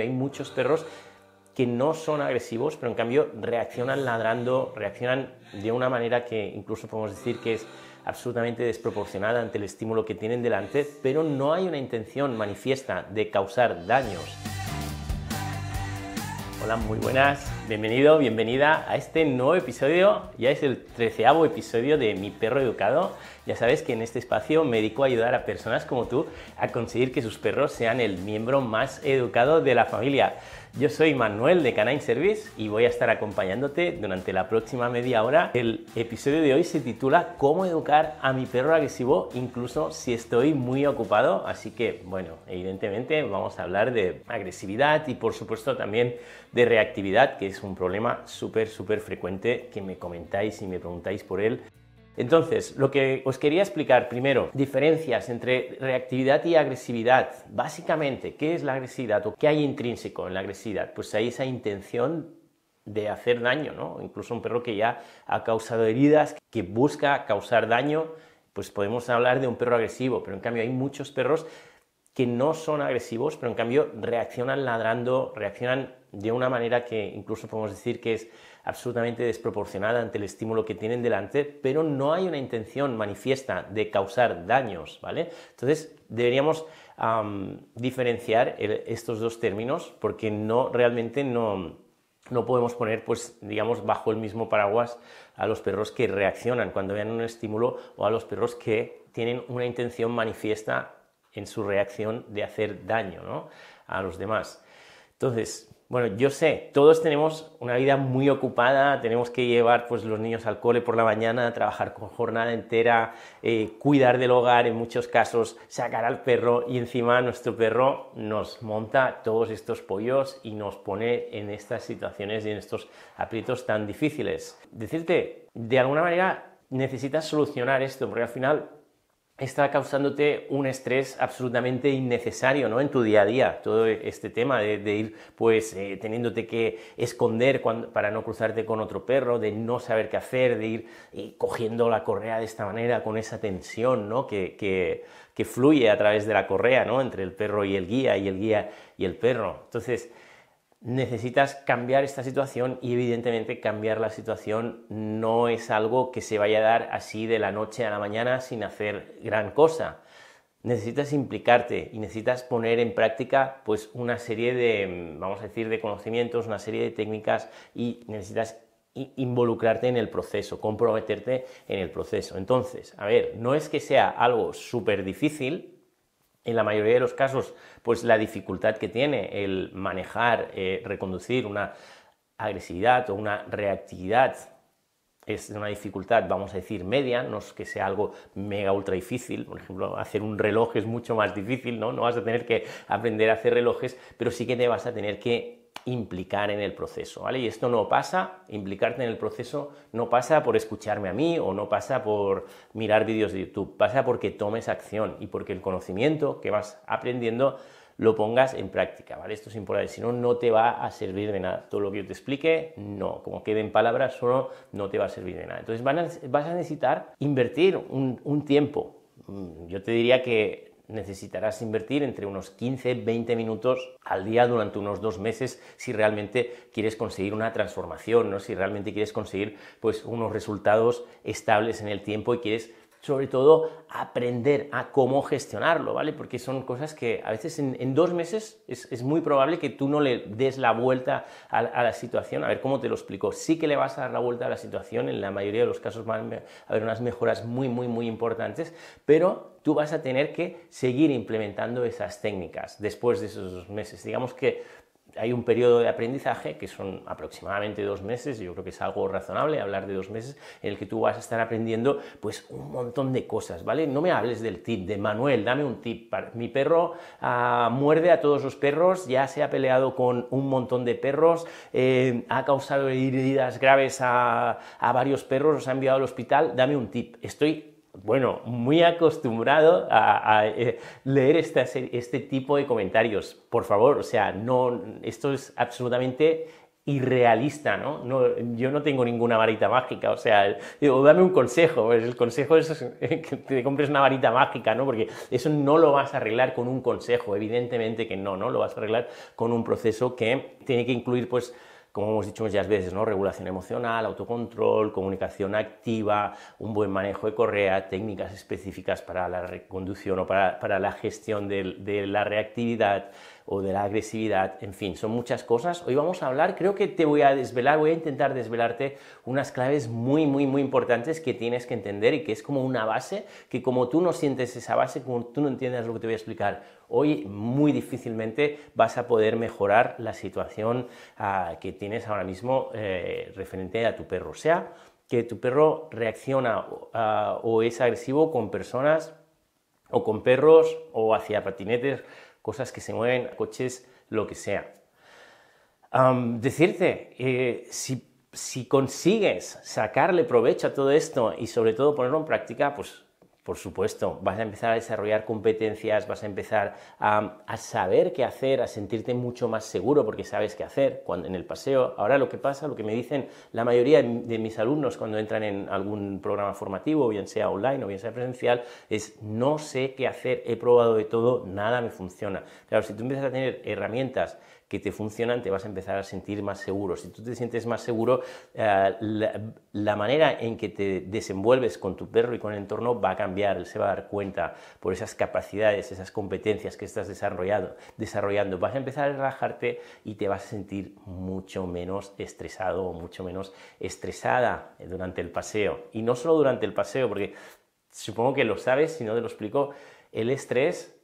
Hay muchos perros que no son agresivos, pero en cambio reaccionan ladrando, reaccionan de una manera que incluso podemos decir que es absolutamente desproporcionada ante el estímulo que tienen delante, pero no hay una intención manifiesta de causar daños. Hola, muy buenas. Bienvenido, bienvenida a este nuevo episodio. Ya es el treceavo episodio de Mi Perro Educado. Ya sabes que en este espacio me dedico a ayudar a personas como tú a conseguir que sus perros sean el miembro más educado de la familia. Yo soy Manuel de Canine Service y voy a estar acompañándote durante la próxima media hora. El episodio de hoy se titula Cómo educar a mi perro agresivo incluso si estoy muy ocupado. Así que, bueno, evidentemente vamos a hablar de agresividad y por supuesto también de reactividad, que es un problema súper, súper frecuente que me comentáis y me preguntáis por él. Entonces, lo que os quería explicar primero, diferencias entre reactividad y agresividad. Básicamente, ¿qué es la agresividad o qué hay intrínseco en la agresividad? Pues hay esa intención de hacer daño, ¿no? Incluso un perro que ya ha causado heridas, que busca causar daño, pues podemos hablar de un perro agresivo, pero en cambio hay muchos perros que no son agresivos, pero en cambio reaccionan ladrando, reaccionan de una manera que incluso podemos decir que es absolutamente desproporcionada ante el estímulo que tienen delante, pero no hay una intención manifiesta de causar daños, ¿vale? Entonces deberíamos diferenciar estos dos términos porque no realmente no, podemos poner, pues, digamos, bajo el mismo paraguas a los perros que reaccionan cuando vean un estímulo o a los perros que tienen una intención manifiesta en su reacción de hacer daño a los demás. Entonces, bueno, yo sé, todos tenemos una vida muy ocupada, tenemos que llevar pues, los niños al cole por la mañana, trabajar con jornada entera, eh, cuidar del hogar en muchos casos, sacar al perro y encima nuestro perro nos monta todos estos pollos y nos pone en estas situaciones y en estos aprietos tan difíciles. Decirte, de alguna manera necesitas solucionar esto, porque al final está causándote un estrés absolutamente innecesario ¿no? en tu día a día. Todo este tema de, ir pues eh, teniéndote que esconder para no cruzarte con otro perro, de no saber qué hacer, de ir eh, cogiendo la correa de esta manera, con esa tensión ¿no? que, que, fluye a través de la correa ¿no? entre el perro y el guía y el guía y el perro. Entonces, necesitas cambiar esta situación y evidentemente cambiar la situación no es algo que se vaya a dar así de la noche a la mañana sin hacer gran cosa. Necesitas implicarte y necesitas poner en práctica pues una serie de, vamos a decir, de conocimientos, una serie de técnicas y necesitas involucrarte en el proceso, comprometerte en el proceso. Entonces, a ver, no es que sea algo súper difícil, en la mayoría de los casos, pues la dificultad que tiene el manejar, eh, reconducir una agresividad o una reactividad es una dificultad, vamos a decir, media, no es que sea algo mega ultra difícil, por ejemplo, hacer un reloj es mucho más difícil, ¿no? No vas a tener que aprender a hacer relojes, pero sí que te vas a tener que implicar en el proceso, ¿vale? Y esto no pasa, implicarte en el proceso no pasa por escucharme a mí o no pasa por mirar vídeos de YouTube, pasa porque tomes acción y porque el conocimiento que vas aprendiendo lo pongas en práctica, ¿vale? Esto es importante, si no, no te va a servir de nada. Todo lo que yo te explique, no, como quede en palabras solo, no te va a servir de nada. Entonces vas a necesitar invertir un tiempo, mm, yo te diría que necesitarás invertir entre unos 15-20 minutos al día durante unos dos meses si realmente quieres conseguir una transformación, ¿no? si realmente quieres conseguir pues, unos resultados estables en el tiempo y quieres sobre todo aprender a cómo gestionarlo, ¿vale? Porque son cosas que a veces en, dos meses es, muy probable que tú no le des la vuelta a, la situación. A ver, ¿cómo te lo explico? Sí que le vas a dar la vuelta a la situación, en la mayoría de los casos van a haber unas mejoras muy, muy, muy importantes, pero tú vas a tener que seguir implementando esas técnicas después de esos dos meses. Digamos que hay un periodo de aprendizaje que son aproximadamente dos meses, yo creo que es algo razonable hablar de dos meses, en el que tú vas a estar aprendiendo pues un montón de cosas, ¿vale? No me hables del tip de Manuel, dame un tip. Mi perro ah, muerde a todos los perros, ya se ha peleado con un montón de perros, eh, ha causado heridas graves a, a varios perros, los ha enviado al hospital, dame un tip. Estoy bueno, muy acostumbrado a, eh, leer este tipo de comentarios. Por favor, o sea, no, esto es absolutamente irrealista, ¿no? Yo no tengo ninguna varita mágica, o sea, digo, dame un consejo, pues, el consejo es eh, que te compres una varita mágica, ¿no? Porque eso no lo vas a arreglar con un consejo, evidentemente que no, ¿no? Lo vas a arreglar con un proceso que tiene que incluir, pues, como hemos dicho muchas veces, ¿no? regulación emocional, autocontrol, comunicación activa, un buen manejo de correa, técnicas específicas para la reconducción o para, la gestión de la reactividad, o de la agresividad, en fin, son muchas cosas. Hoy vamos a hablar, creo que te voy a desvelar, voy a intentar desvelarte unas claves muy, muy, muy importantes que tienes que entender y que es como una base, que como tú no sientes esa base, como tú no entiendes lo que te voy a explicar hoy, muy difícilmente vas a poder mejorar la situación ah, que tienes ahora mismo eh, referente a tu perro, o sea que tu perro reacciona ah, o es agresivo con personas o con perros o hacia patinetes cosas que se mueven, coches, lo que sea. decirte, eh, si, si consigues sacarle provecho a todo esto y sobre todo ponerlo en práctica, pues por supuesto, vas a empezar a desarrollar competencias, vas a empezar a, saber qué hacer, a sentirte mucho más seguro porque sabes qué hacer cuando, en el paseo. Ahora lo que pasa, lo que me dicen la mayoría de mis alumnos cuando entran en algún programa formativo, bien sea online o bien sea presencial, es no sé qué hacer, he probado de todo, nada me funciona. Claro, si tú empiezas a tener herramientas que te funcionan, te vas a empezar a sentir más seguro. Si tú te sientes más seguro, eh, la, manera en que te desenvuelves con tu perro y con el entorno va a cambiar, él se va a dar cuenta por esas capacidades, esas competencias que estás desarrollado. desarrollando. Vas a empezar a relajarte y te vas a sentir mucho menos estresado o mucho menos estresada eh, durante el paseo. Y no solo durante el paseo, porque supongo que lo sabes, si no te lo explico, el estrés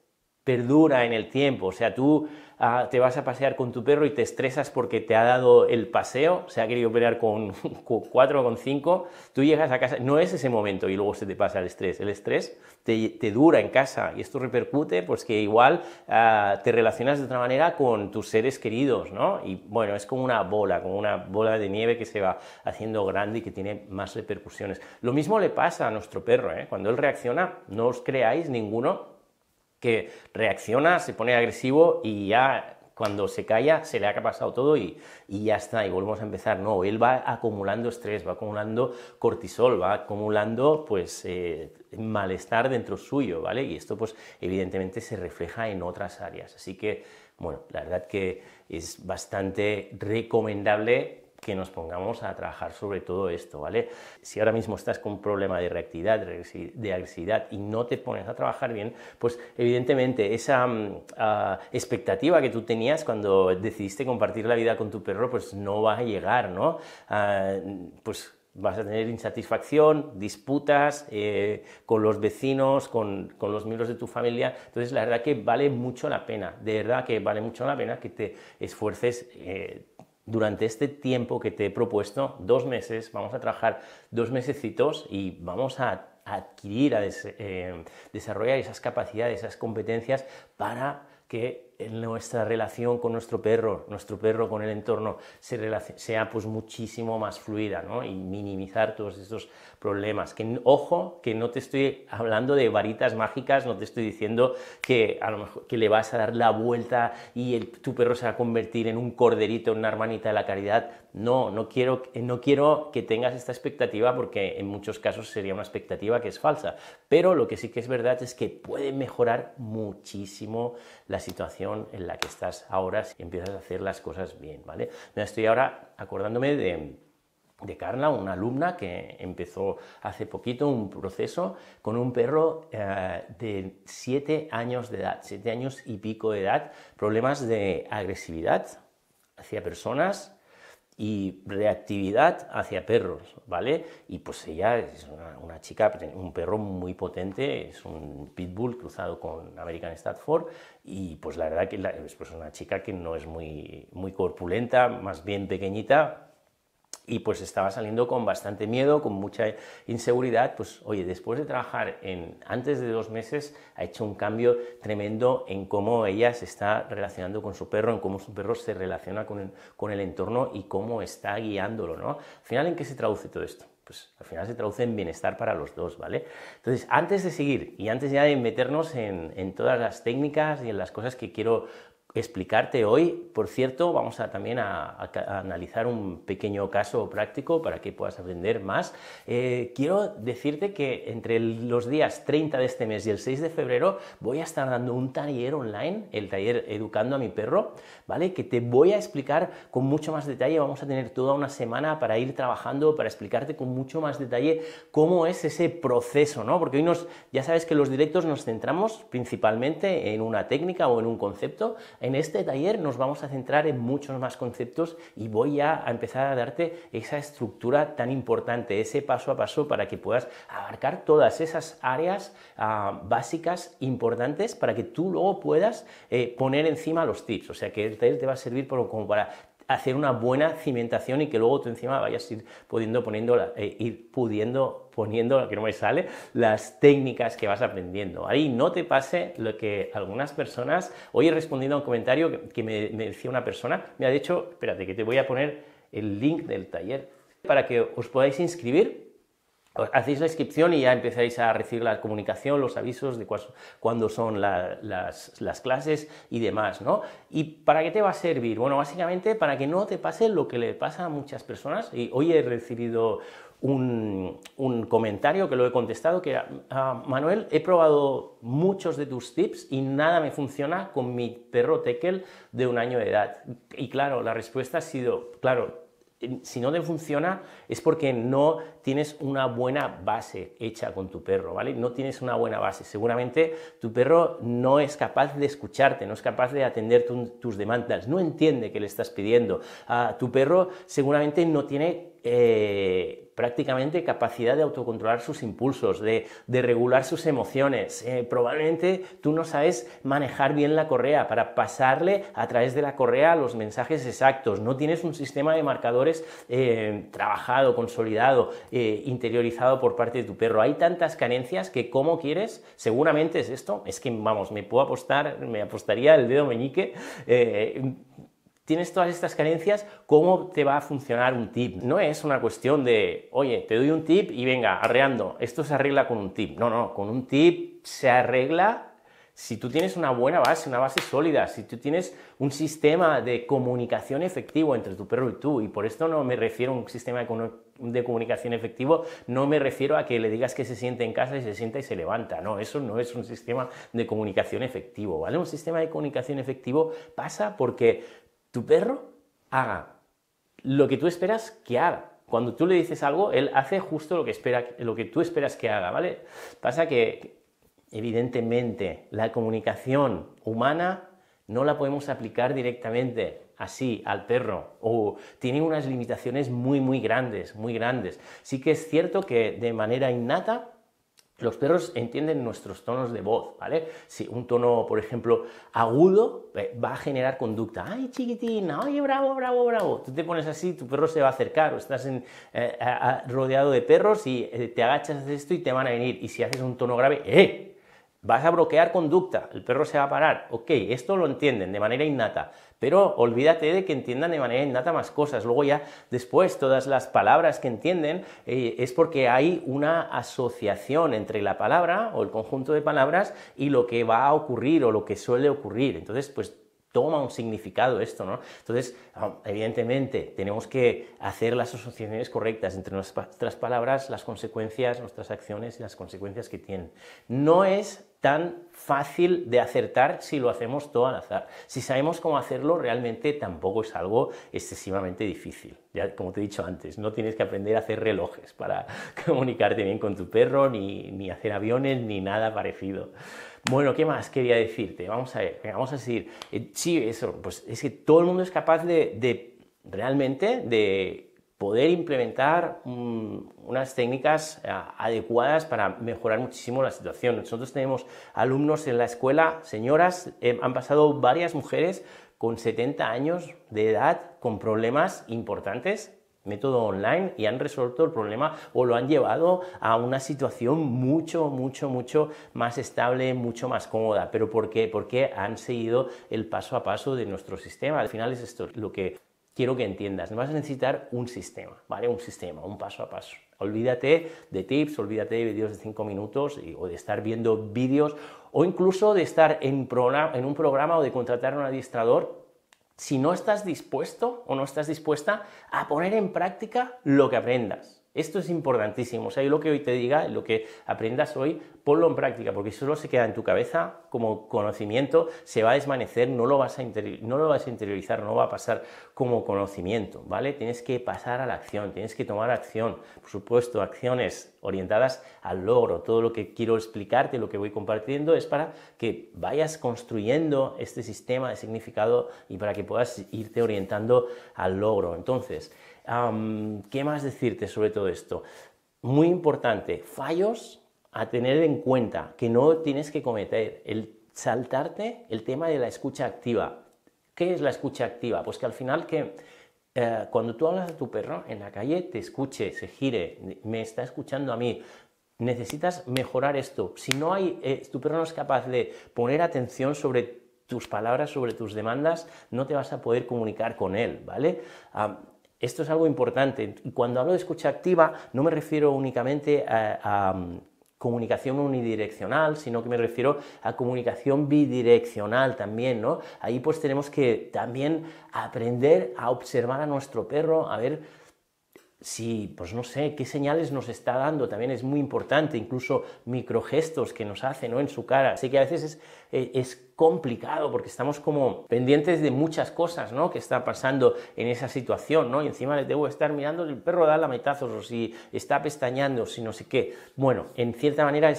perdura en el tiempo. O sea, tú ah, te vas a pasear con tu perro y te estresas porque te ha dado el paseo, se ha querido pelear con, cuatro o con cinco, tú llegas a casa, no es ese momento y luego se te pasa el estrés. El estrés te, dura en casa y esto repercute, pues que igual ah, te relacionas de otra manera con tus seres queridos, ¿no? Y bueno, es como una bola, como una bola de nieve que se va haciendo grande y que tiene más repercusiones. Lo mismo le pasa a nuestro perro, ¿eh? Cuando él reacciona, no os creáis ninguno que reacciona, se pone agresivo y ya cuando se calla se le ha pasado todo y, ya está, y volvemos a empezar. No, él va acumulando estrés, va acumulando cortisol, va acumulando pues eh, malestar dentro suyo, ¿vale? Y esto pues evidentemente se refleja en otras áreas. Así que, bueno, la verdad que es bastante recomendable que nos pongamos a trabajar sobre todo esto, ¿vale? Si ahora mismo estás con un problema de reactividad, de agresividad y no te pones a trabajar bien, pues evidentemente esa mm, ah, expectativa que tú tenías cuando decidiste compartir la vida con tu perro, pues no va a llegar, ¿no? Ah, pues vas a tener insatisfacción, disputas eh, con los vecinos, con, los miembros de tu familia. Entonces, la verdad que vale mucho la pena, de verdad que vale mucho la pena que te esfuerces. Eh, durante este tiempo que te he propuesto, dos meses, vamos a trabajar dos mesecitos y vamos a adquirir, a eh, desarrollar esas capacidades, esas competencias para que nuestra relación con nuestro perro, nuestro perro con el entorno, sea pues, muchísimo más fluida y minimizar todos estos problemas. ojo, que no te estoy hablando de varitas mágicas, no te estoy diciendo que a lo mejor que le vas a dar la vuelta y tu perro se va a convertir en un corderito, en una hermanita de la caridad. No, no quiero, no quiero que tengas esta expectativa porque en muchos casos sería una expectativa que es falsa. Pero lo que sí que es verdad es que puede mejorar muchísimo la situación en la que estás ahora si empiezas a hacer las cosas bien, ¿vale? Me estoy ahora acordándome de de Carla, una alumna que empezó hace poquito un proceso con un perro eh, de 7 años de edad, 7 años y pico de edad, problemas de agresividad hacia personas y reactividad hacia perros, ¿vale? Y pues ella es una, chica, un perro muy potente, es un pitbull cruzado con American Stafford y pues la verdad que pues, es pues una chica que no es muy, muy corpulenta, más bien pequeñita, y pues estaba saliendo con bastante miedo, con mucha inseguridad, pues oye, después de trabajar en antes de dos meses, ha hecho un cambio tremendo en cómo ella se está relacionando con su perro, en cómo su perro se relaciona con el, entorno y cómo está guiándolo, ¿no? Al final, ¿en qué se traduce todo esto? Pues al final se traduce en bienestar para los dos, ¿vale? Entonces, antes de seguir y antes ya de meternos en todas las técnicas y en las cosas que quiero explicarte hoy. Por cierto, vamos a también a, analizar un pequeño caso práctico para que puedas aprender más. Eh, quiero decirte que entre los días 30 de este mes y el 6 de febrero voy a estar dando un taller online, el taller Educando a mi perro, ¿vale? Que te voy a explicar con mucho más detalle. Vamos a tener toda una semana para ir trabajando, para explicarte con mucho más detalle cómo es ese proceso, ¿no? Porque hoy nos, ya sabes que los directos nos centramos principalmente en una técnica o en un concepto en este taller nos vamos a centrar en muchos más conceptos y voy a empezar a darte esa estructura tan importante, ese paso a paso para que puedas abarcar todas esas áreas ah, básicas importantes para que tú luego puedas eh, poner encima los tips. O sea que el taller te va a servir como para hacer una buena cimentación y que luego tú encima vayas pudiendo poniéndola. ir pudiendo poniendo, que no me sale, las técnicas que vas aprendiendo. Ahí no te pase lo que algunas personas, hoy he respondido a un comentario que, me, decía una persona, me ha dicho, espérate, que te voy a poner el link del taller para que os podáis inscribir. Hacéis la inscripción y ya empezáis a recibir la comunicación, los avisos de cuándo son las, clases y demás, ¿no? ¿Y para qué te va a servir? Bueno, básicamente para que no te pase lo que le pasa a muchas personas. Y hoy he recibido un, comentario que lo he contestado, que Manuel, he probado muchos de tus tips y nada me funciona con mi perro tekel de un año de edad. Y claro, la respuesta ha sido, claro, si no te funciona es porque no tienes una buena base hecha con tu perro, ¿vale? No tienes una buena base. Seguramente tu perro no es capaz de escucharte, no es capaz de atender tus demandas, no entiende qué le estás pidiendo. Ah, tu perro seguramente no tiene eh, prácticamente capacidad de autocontrolar sus impulsos, de, regular sus emociones. Eh, probablemente tú no sabes manejar bien la correa para pasarle a través de la correa los mensajes exactos. No tienes un sistema de marcadores eh, trabajado, consolidado, interiorizado por parte de tu perro. Hay tantas carencias que como quieres, seguramente es esto, es que vamos, me puedo apostar, me apostaría el dedo meñique tienes todas estas carencias, ¿cómo te va a funcionar un tip? No es una cuestión de, oye, te doy un tip y venga, arreando, esto se arregla con un tip. No, no, con un tip se arregla si tú tienes una buena base, una base sólida, si tú tienes un sistema de comunicación efectivo entre tu perro y tú, y por esto no me refiero a un sistema de, comunicación efectivo, no me refiero a que le digas que se siente en casa y se sienta y se levanta, no, eso no es un sistema de comunicación efectivo, ¿vale? Un sistema de comunicación efectivo pasa porque tu perro haga lo que tú esperas que haga. Cuando tú le dices algo, él hace justo lo que, espera, lo que tú esperas que haga, ¿vale? Pasa que, evidentemente, la comunicación humana no la podemos aplicar directamente así al perro o tiene unas limitaciones muy, muy grandes, muy grandes. Sí que es cierto que de manera innata los perros entienden nuestros tonos de voz, ¿vale? Si un tono, por ejemplo, agudo eh, va a generar conducta. ¡Ay, chiquitín! ay bravo, bravo, bravo! Tú te pones así, tu perro se va a acercar, o estás eh, rodeado de perros y eh, te agachas de esto y te van a venir. Y si haces un tono grave, ¡eh! Vas a bloquear conducta, el perro se va a parar. Ok, esto lo entienden de manera innata pero olvídate de que entiendan de manera innata más cosas. Luego ya después todas las palabras que entienden eh, es porque hay una asociación entre la palabra o el conjunto de palabras y lo que va a ocurrir o lo que suele ocurrir. Entonces, pues toma un significado esto, ¿no? Entonces, ah, evidentemente, tenemos que hacer las asociaciones correctas entre nuestras palabras, las consecuencias, nuestras acciones y las consecuencias que tienen. No es tan fácil de acertar si lo hacemos todo al azar. Si sabemos cómo hacerlo, realmente tampoco es algo excesivamente difícil. Ya, como te he dicho antes, no tienes que aprender a hacer relojes para comunicarte bien con tu perro, ni, hacer aviones, ni nada parecido. Bueno, ¿qué más quería decirte? Vamos a ver, vamos a seguir. Eh, sí, eso, pues es que todo el mundo es capaz de, de realmente de poder implementar mm, unas técnicas eh, adecuadas para mejorar muchísimo la situación. Nosotros tenemos alumnos en la escuela, señoras, eh, han pasado varias mujeres con 70 años de edad con problemas importantes método online y han resuelto el problema o lo han llevado a una situación mucho, mucho, mucho más estable, mucho más cómoda. ¿Pero por qué? Porque han seguido el paso a paso de nuestro sistema. Al final es esto lo que quiero que entiendas, vas a necesitar un sistema, ¿vale? Un sistema, un paso a paso. Olvídate de tips, olvídate de vídeos de 5 minutos o de estar viendo vídeos o incluso de estar en, un programa o de contratar a un adiestrador si no estás dispuesto o no estás dispuesta a poner en práctica lo que aprendas. Esto es importantísimo. O sea, lo que hoy te diga, lo que aprendas hoy, ponlo en práctica, porque solo se queda en tu cabeza como conocimiento, se va a desvanecer, no lo vas a, no lo vas a interiorizar, no va a pasar como conocimiento, ¿vale? Tienes que pasar a la acción, tienes que tomar acción. Por supuesto, acciones orientadas al logro. Todo lo que quiero explicarte, lo que voy compartiendo, es para que vayas construyendo este sistema de significado y para que puedas irte orientando al logro. Entonces, ¿Qué más decirte sobre todo esto? Muy importante, fallos a tener en cuenta que no tienes que cometer. El saltarte el tema de la escucha activa. ¿Qué es la escucha activa? Pues que al final que eh, cuando tú hablas a tu perro en la calle te escuche, se gire, me está escuchando a mí. Necesitas mejorar esto. Si no hay, eh, tu perro no es capaz de poner atención sobre tus palabras, sobre tus demandas, no te vas a poder comunicar con él, ¿vale? Esto es algo importante. Y cuando hablo de escucha activa, no me refiero únicamente a, mm, comunicación unidireccional, sino que me refiero a comunicación bidireccional también, ¿no? Ahí pues tenemos que también aprender a observar a nuestro perro, a ver si, pues no sé, qué señales nos está dando, también es muy importante, incluso microgestos que nos hace, ¿no? En su cara. así que a veces es e, es complicado porque estamos como pendientes de muchas cosas, ¿no? Que está pasando en esa situación, ¿no? Y encima les debo estar mirando el perro da lametazos o si está pestañando, o si no sé qué. Bueno, en cierta manera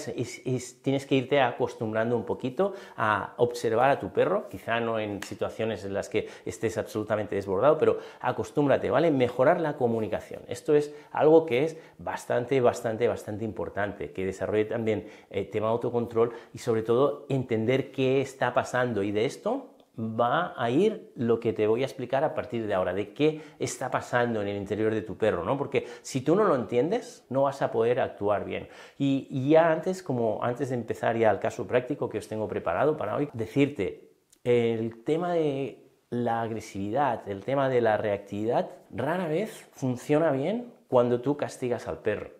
tienes que irte acostumbrando un poquito a observar a tu perro, quizá no en situaciones en las que estés absolutamente desbordado, pero acostúmbrate, ¿vale? Mejorar la comunicación. Esto es algo que es bastante, bastante, bastante importante, que desarrolle también el eh, tema autocontrol y sobre todo entender qué está pasando y de esto va a ir lo que te voy a explicar a partir de ahora, de qué está pasando en el interior de tu perro, ¿no? Porque si tú no lo entiendes, no vas a poder actuar bien. Y, ya antes, como antes de empezar ya el caso práctico que os tengo preparado para hoy, decirte, el tema de la agresividad, el tema de la reactividad, rara vez funciona bien cuando tú castigas al perro.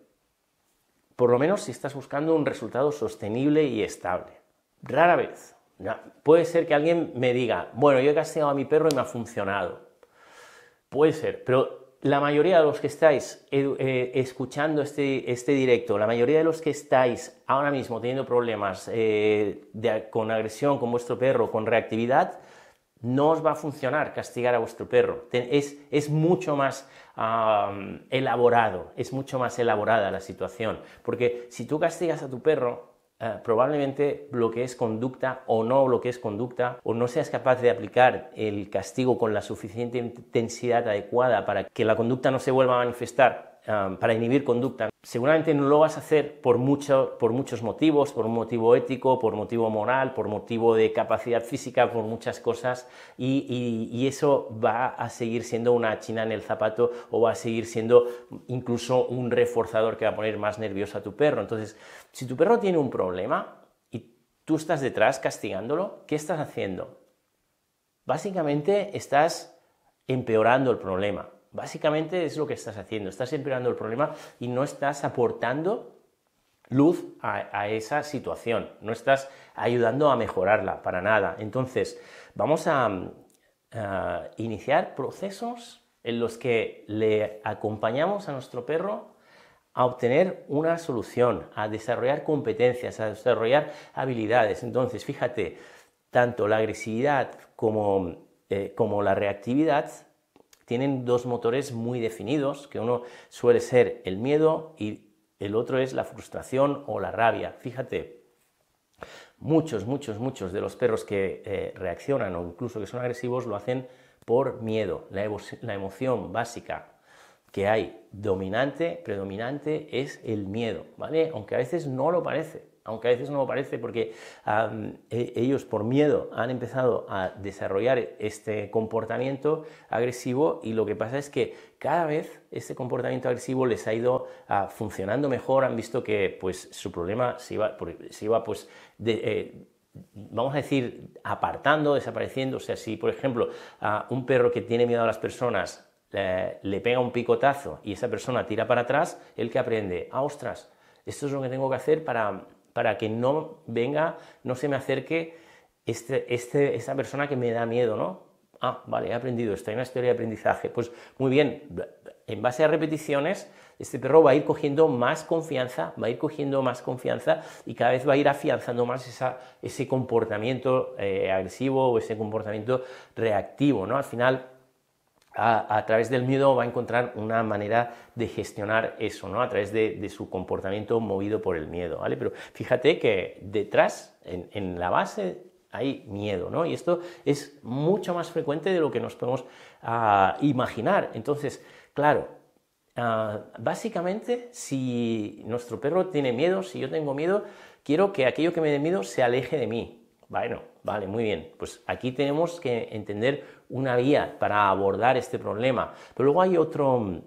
Por lo menos si estás buscando un resultado sostenible y estable. Rara vez. Puede ser que alguien me diga, bueno, yo he castigado a mi perro y me ha funcionado. Puede ser, pero la mayoría de los que estáis eh, escuchando este, este, directo, la mayoría de los que estáis ahora mismo teniendo problemas eh, con agresión con vuestro perro, con reactividad, no os va a funcionar castigar a vuestro perro. Es, mucho más elaborado, es mucho más elaborada la situación. Porque si tú castigas a tu perro, eh, probablemente bloquees conducta o no bloquees conducta o no seas capaz de aplicar el castigo con la suficiente intensidad adecuada para que la conducta no se vuelva a manifestar para inhibir conducta. Seguramente no lo vas a hacer por, mucho, por muchos motivos, por un motivo ético, por motivo moral, por motivo de capacidad física, por muchas cosas, y, y eso va a seguir siendo una china en el zapato o va a seguir siendo incluso un reforzador que va a poner más nervioso a tu perro. Entonces, si tu perro tiene un problema y tú estás detrás castigándolo, ¿qué estás haciendo? Básicamente estás empeorando el problema. Básicamente es lo que estás haciendo, estás empeorando el problema y no estás aportando luz a, esa situación, no estás ayudando a mejorarla para nada. Entonces, vamos a, iniciar procesos en los que le acompañamos a nuestro perro a obtener una solución, a desarrollar competencias, a desarrollar habilidades. Entonces, fíjate, tanto la agresividad como, eh, como la reactividad tienen dos motores muy definidos, que uno suele ser el miedo y el otro es la frustración o la rabia. Fíjate, muchos, muchos, muchos de los perros que eh, reaccionan o incluso que son agresivos lo hacen por miedo. La, la emoción básica que hay dominante, predominante, es el miedo, ¿vale? Aunque a veces no lo parece aunque a veces no me parece, porque e, ellos por miedo han empezado a desarrollar este comportamiento agresivo y lo que pasa es que cada vez este comportamiento agresivo les ha ido ah, funcionando mejor, han visto que pues su problema se iba, se iba pues eh, vamos a decir, apartando, desapareciendo, o sea, si por ejemplo un perro que tiene miedo a las personas le pega un picotazo y esa persona tira para atrás, él que aprende, ah, ostras, esto es lo que tengo que hacer para para que no venga, no se me acerque este, este, esta persona que me da miedo, ¿no? Ah, vale, he aprendido esto, hay una historia de aprendizaje. Pues muy bien, en base a repeticiones, este perro va a ir cogiendo más confianza, va a ir cogiendo más confianza y cada vez va a ir afianzando más ese comportamiento eh, agresivo o ese comportamiento reactivo, ¿no? Al final, a, través del miedo va a encontrar una manera de gestionar eso, ¿no? A través de, su comportamiento movido por el miedo, ¿vale? Pero fíjate que detrás, en, la base, hay miedo, ¿no? Y esto es mucho más frecuente de lo que nos podemos ah, imaginar. Entonces, claro, ah, básicamente, si nuestro perro tiene miedo, si yo tengo miedo, quiero que aquello que me dé miedo se aleje de mí, bueno, vale, muy bien. Pues aquí tenemos que entender una vía para abordar este problema. Pero luego hay otro,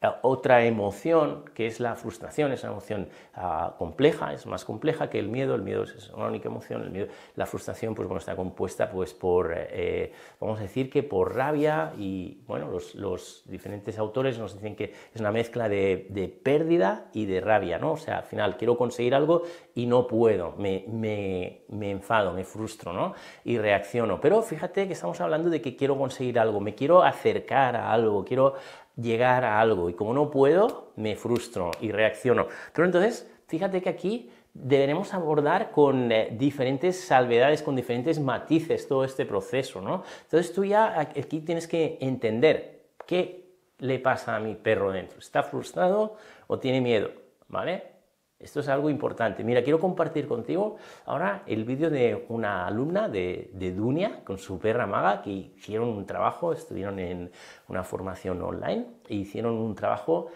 eh, otra emoción que es la frustración, es una emoción ah, compleja, es más compleja que el miedo, el miedo es una única emoción, el la frustración pues bueno está compuesta pues por, eh, vamos a decir que por rabia y bueno, los, diferentes autores nos dicen que es una mezcla de, pérdida y de rabia, ¿no? O sea, al final quiero conseguir algo y no puedo, me, me, me enfado, me frustro, ¿no? Y reacciono, pero fíjate que estamos hablando de que quiero conseguir algo, me quiero acercar a algo, quiero llegar a algo y como no puedo, me frustro y reacciono. Pero entonces, fíjate que aquí deberemos abordar con eh, diferentes salvedades, con diferentes matices todo este proceso, ¿no? Entonces tú ya aquí tienes que entender qué le pasa a mi perro dentro. ¿Está frustrado o tiene miedo? ¿Vale? Esto es algo importante. Mira, quiero compartir contigo ahora el vídeo de una alumna de, Dunia con su perra maga que hicieron un trabajo, estuvieron en una formación online e hicieron un trabajo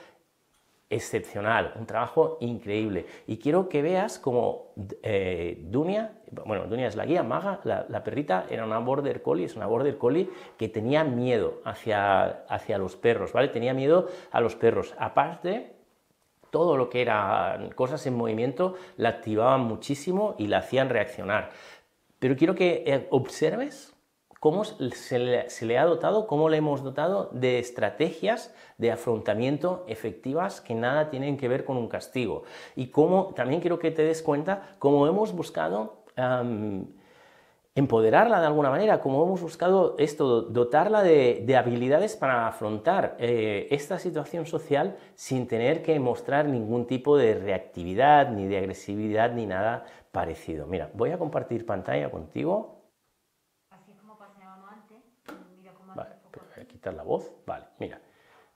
excepcional, un trabajo increíble. Y quiero que veas cómo eh, Dunia, bueno, Dunia es la guía maga, la, perrita era una border collie, es una border collie que tenía miedo hacia, hacia los perros, ¿vale? Tenía miedo a los perros. Aparte, todo lo que eran cosas en movimiento la activaban muchísimo y la hacían reaccionar. Pero quiero que eh, observes cómo se le, ha dotado, cómo le hemos dotado de estrategias de afrontamiento efectivas que nada tienen que ver con un castigo. Y cómo también quiero que te des cuenta cómo hemos buscado empoderarla de alguna manera, como hemos buscado esto, dotarla de, habilidades para afrontar eh, esta situación social sin tener que mostrar ningún tipo de reactividad, ni de agresividad, ni nada parecido. Mira, voy a compartir pantalla contigo. Así es como pasábamos antes. Pues voy a quitar la voz. Vale, mira.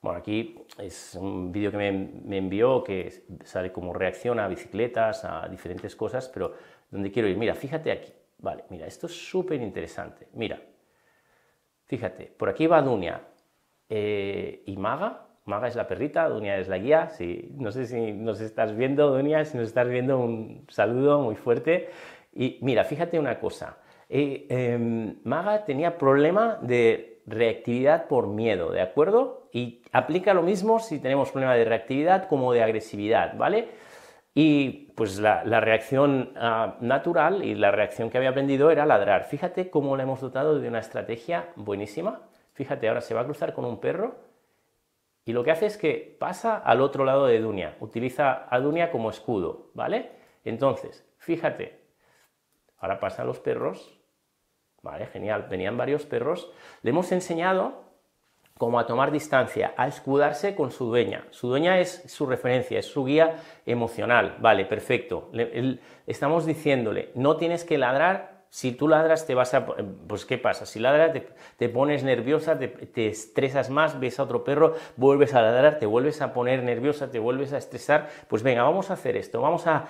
Bueno, aquí es un vídeo que me, me, envió que sale como reacción a bicicletas, a diferentes cosas, pero donde quiero ir. Mira, fíjate aquí. Vale, mira, esto es súper interesante. Mira, fíjate, por aquí va Dunia eh, y Maga. Maga es la perrita, Dunia es la guía. no sé si nos estás viendo, Dunia, si nos estás viendo, un saludo muy fuerte. Y mira, fíjate una cosa. Eh, em, Maga tenía problema de reactividad por miedo, ¿de acuerdo? Y aplica lo mismo si tenemos problema de reactividad como de agresividad, ¿vale? Y pues la, reacción ah, natural y la reacción que había aprendido era ladrar. Fíjate cómo le hemos dotado de una estrategia buenísima. Fíjate, ahora se va a cruzar con un perro y lo que hace es que pasa al otro lado de Dunia. Utiliza a Dunia como escudo, ¿vale? Entonces, fíjate, ahora pasan los perros, ¿vale? Genial, venían varios perros. Le hemos enseñado como a tomar distancia, a escudarse con su dueña. Su dueña es su referencia, es su guía emocional. Vale, perfecto. estamos diciéndole, no tienes que ladrar si tú ladras, te vas a. Pues, ¿qué pasa? Si ladras, te, pones nerviosa, te, estresas más, ves a otro perro, vuelves a ladrar, te vuelves a poner nerviosa, te vuelves a estresar. Pues venga, vamos a hacer esto, vamos a,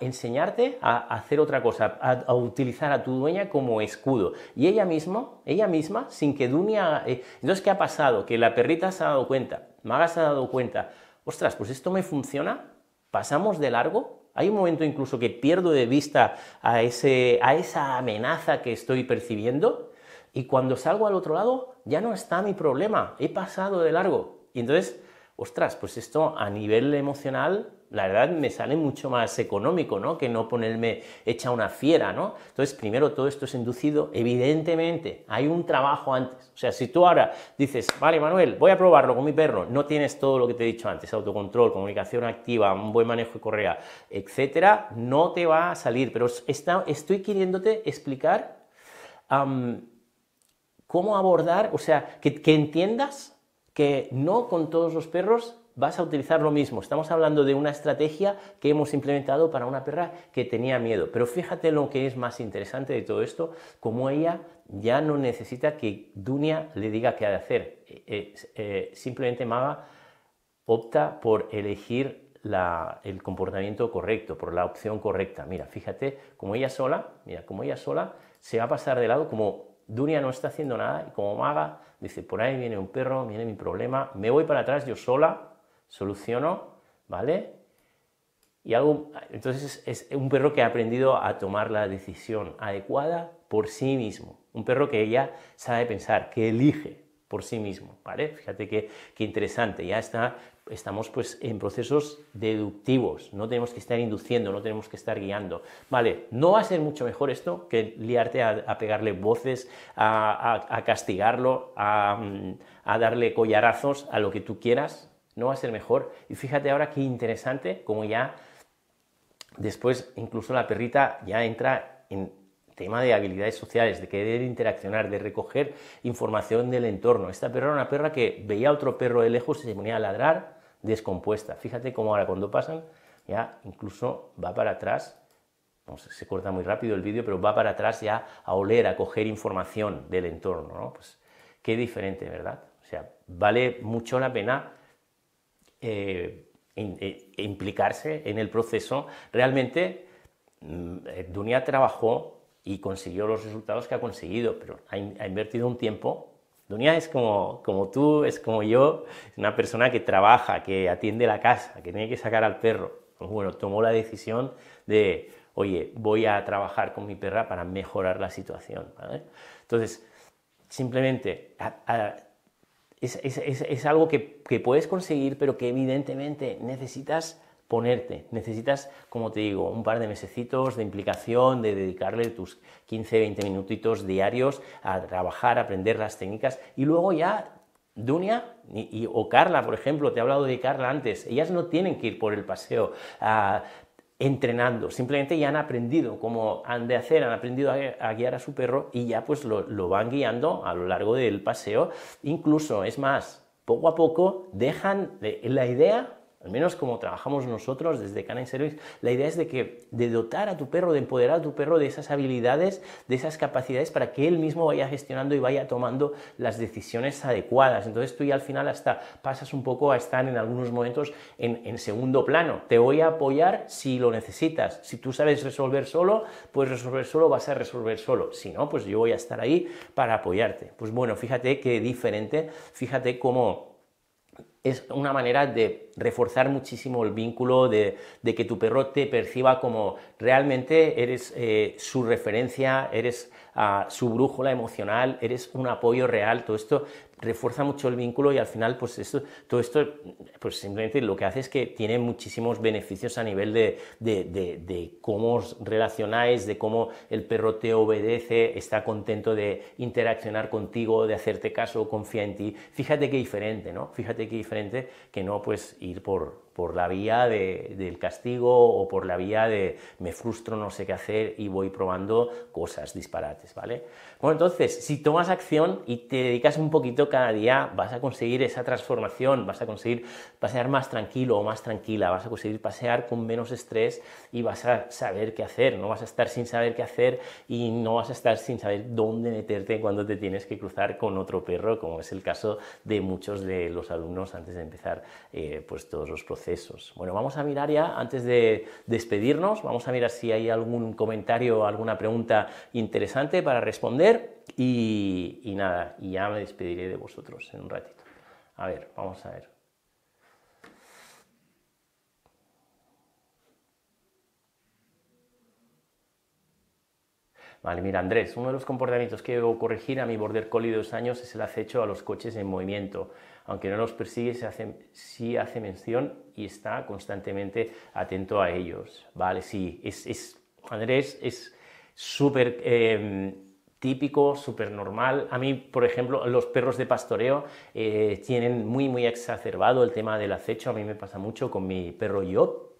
enseñarte a, hacer otra cosa, a, utilizar a tu dueña como escudo. Y ella misma, ella misma, sin que Dunia. Eh, entonces, ¿qué ha pasado? Que la perrita se ha dado cuenta, Maga se ha dado cuenta, ostras, pues esto me funciona, pasamos de largo, hay un momento incluso que pierdo de vista a, ese, a esa amenaza que estoy percibiendo y cuando salgo al otro lado ya no está mi problema, he pasado de largo. Y entonces, ostras, pues esto a nivel emocional la verdad me sale mucho más económico, ¿no? Que no ponerme hecha una fiera, ¿no? Entonces, primero todo esto es inducido, evidentemente, hay un trabajo antes. O sea, si tú ahora dices, vale, Manuel, voy a probarlo con mi perro, no tienes todo lo que te he dicho antes, autocontrol, comunicación activa, un buen manejo de correa, etcétera, no te va a salir. Pero estoy queriéndote explicar cómo abordar, o sea, que entiendas que no con todos los perros vas a utilizar lo mismo. Estamos hablando de una estrategia que hemos implementado para una perra que tenía miedo. Pero fíjate lo que es más interesante de todo esto, como ella ya no necesita que Dunia le diga qué ha de hacer eh, eh, eh, simplemente Maga opta por elegir el comportamiento correcto, por la opción correcta. Mira, fíjate, como ella sola, mira, como ella sola se va a pasar de lado como Dunia no está haciendo nada y como maga dice, por ahí viene un perro, viene mi problema, me voy para atrás yo sola, soluciono, ¿vale? Y algo, entonces es un perro que ha aprendido a tomar la decisión adecuada por sí mismo, un perro que ya sabe pensar, que elige por sí mismo, ¿vale? Fíjate qué interesante, ya está, estamos pues en procesos deductivos, no tenemos que estar induciendo, no tenemos que estar guiando, ¿vale? No va a ser mucho mejor esto que liarte a, pegarle voces, a castigarlo, a darle collarazos a lo que tú quieras, no va a ser mejor. Y fíjate ahora qué interesante, como ya después incluso la perrita ya entra en tema de habilidades sociales, de querer interaccionar, de recoger información del entorno. Esta perra era una perra que veía a otro perro de lejos y se ponía a ladrar descompuesta. Fíjate cómo ahora cuando pasan ya incluso va para atrás, se corta muy rápido el vídeo, pero va para atrás ya a oler, a coger información del entorno. Pues qué diferente, ¿verdad? O sea, vale mucho la pena eh, eh, implicarse en el proceso, realmente mm, eh, Dunia trabajó y consiguió los resultados que ha conseguido, pero ha, invertido un tiempo. Dunia es como, como tú, es como yo, una persona que trabaja, que atiende la casa, que tiene que sacar al perro. Bueno, tomó la decisión de, oye, voy a trabajar con mi perra para mejorar la situación. Entonces, simplemente es, algo que, puedes conseguir, pero que evidentemente necesitas ponerte, necesitas, como te digo, un par de mesecitos de implicación, de dedicarle tus 15, 20 minutitos diarios a trabajar, aprender las técnicas y luego ya Dunia y, o Carla, por ejemplo, te he hablado de Carla antes, ellas no tienen que ir por el paseo a entrenando, simplemente ya han aprendido cómo han de hacer, han aprendido a, guiar a su perro y ya pues lo, lo van guiando a lo largo del paseo. Incluso, es más, poco a poco dejan la idea al menos como trabajamos nosotros desde Canine Service, la idea es de que de dotar a tu perro, de empoderar a tu perro de esas habilidades, de esas capacidades para que él mismo vaya gestionando y vaya tomando las decisiones adecuadas. Entonces tú ya al final hasta pasas un poco a estar en algunos momentos en, en segundo plano. Te voy a apoyar si lo necesitas. Si tú sabes resolver solo, pues resolver solo, vas a resolver solo. Si no, pues yo voy a estar ahí para apoyarte. Pues bueno, fíjate qué diferente, fíjate cómo es una manera de reforzar muchísimo el vínculo, de, que tu perro te perciba como realmente eres eh, su referencia, eres a su brújula emocional, eres un apoyo real, todo esto refuerza mucho el vínculo y al final pues esto, todo esto pues simplemente lo que hace es que tiene muchísimos beneficios a nivel de, de, cómo os relacionáis, de cómo el perro te obedece, está contento de interaccionar contigo, de hacerte caso, confía en ti. Fíjate qué diferente, ¿no? Fíjate qué diferente que no pues ir por, por la vía del castigo o por la vía de me frustro, no sé qué hacer y voy probando cosas, disparates, ¿vale? Bueno, entonces, si tomas acción y te dedicas un poquito cada día, vas a conseguir esa transformación, vas a conseguir pasear más tranquilo o más tranquila, vas a conseguir pasear con menos estrés y vas a saber qué hacer, no vas a estar sin saber qué hacer y no vas a estar sin saber dónde meterte cuando te tienes que cruzar con otro perro, como es el caso de muchos de los alumnos antes de empezar eh, pues todos los procesos bueno, vamos a mirar ya, antes de despedirnos, vamos a mirar si hay algún comentario, o alguna pregunta interesante para responder y, nada, y ya me despediré de vosotros en un ratito. A ver, vamos a ver. Vale, mira, Andrés, uno de los comportamientos que debo corregir a mi border collie de dos años es el acecho a los coches en movimiento aunque no los persigue, se hace, sí hace mención y está constantemente atento a ellos, ¿vale? Sí, es, Andrés es súper em, típico, súper normal. A mí, por ejemplo, los perros de pastoreo eh, tienen muy, muy exacerbado el tema del acecho. A mí me pasa mucho con mi perro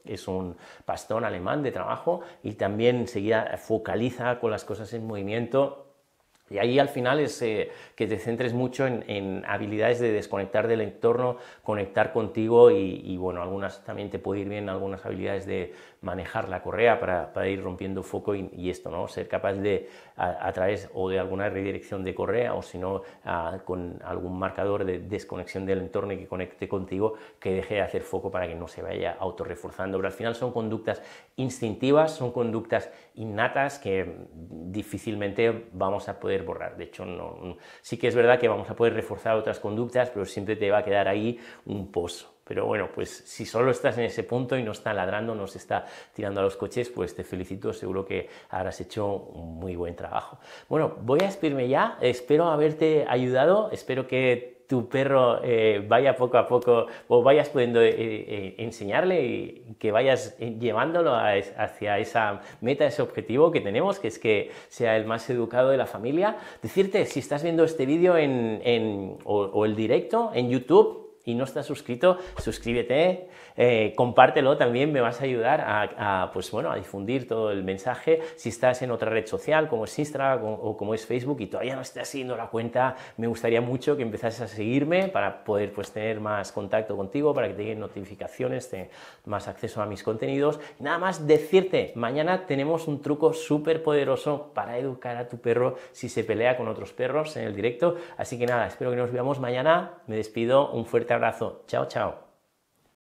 que es un pastón alemán de trabajo y también enseguida focaliza con las cosas en movimiento y ahí al final es eh, que te centres mucho en, habilidades de desconectar del entorno, conectar contigo y, bueno, algunas también te puede ir bien, algunas habilidades de manejar la correa para, ir rompiendo foco y, esto, ¿no? Ser capaz de, a, través o de alguna redirección de correa o si no, con algún marcador de desconexión del entorno y que conecte contigo, que deje de hacer foco para que no se vaya autorreforzando. Pero al final son conductas instintivas, son conductas innatas que difícilmente vamos a poder borrar. De hecho, no, sí que es verdad que vamos a poder reforzar otras conductas, pero siempre te va a quedar ahí un pozo. Pero bueno, pues si solo estás en ese punto y no está ladrando, no se está tirando a los coches, pues te felicito, seguro que habrás hecho un muy buen trabajo. Bueno, voy a despedirme ya, espero haberte ayudado, espero que tu perro eh, vaya poco a poco o vayas pudiendo eh, eh, enseñarle y que vayas llevándolo hacia esa meta, ese objetivo que tenemos, que es que sea el más educado de la familia. Decirte, si estás viendo este vídeo en, o el directo en YouTube, y no estás suscrito, suscríbete, eh, compártelo también, me vas a ayudar a, pues, bueno, a difundir todo el mensaje. Si estás en otra red social como es Instagram o, como es Facebook y todavía no estás siguiendo la cuenta, me gustaría mucho que empezases a seguirme para poder pues, tener más contacto contigo, para que te notificaciones, más acceso a mis contenidos. Nada más decirte, mañana tenemos un truco súper poderoso para educar a tu perro si se pelea con otros perros en el directo. Así que nada, espero que nos veamos mañana. Me despido, un fuerte abrazo. Chao, chao.